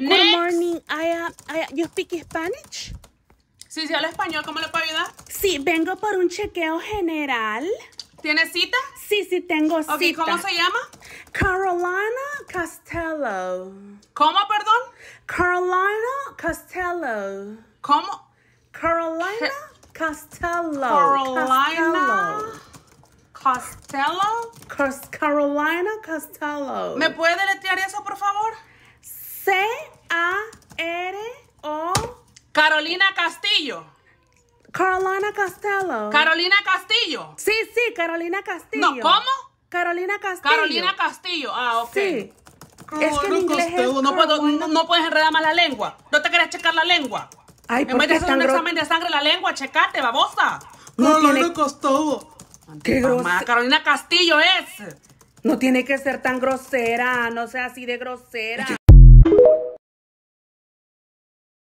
Good morning. I am, uh, I, you speak Spanish? Sí, sí, habla español. ¿Cómo le puedo ayudar? Sí, vengo por un chequeo general. ¿Tiene cita? Sí, sí, tengo cita. ¿cómo se llama? Carolina Costello. ¿Cómo, perdón? Carolina Costello. ¿Cómo? Carolina Costello. Carolina Costello. Carolina Costello. ¿Me puede deletrear eso, por favor? Carolina Castillo. Carolina Castello. Carolina Castillo. Sí, sí, Carolina Castillo. No, ¿cómo? Carolina Castillo. Carolina Castillo. Ah, ok. no, puedes enredar más la lengua. No te querés checar la lengua. Ay, en vez de hacer un examen de sangre la lengua, checate, babosa. No no, Castillo. Qué Carolina Castillo es. No tiene que ser tan grosera, no sea así de grosera.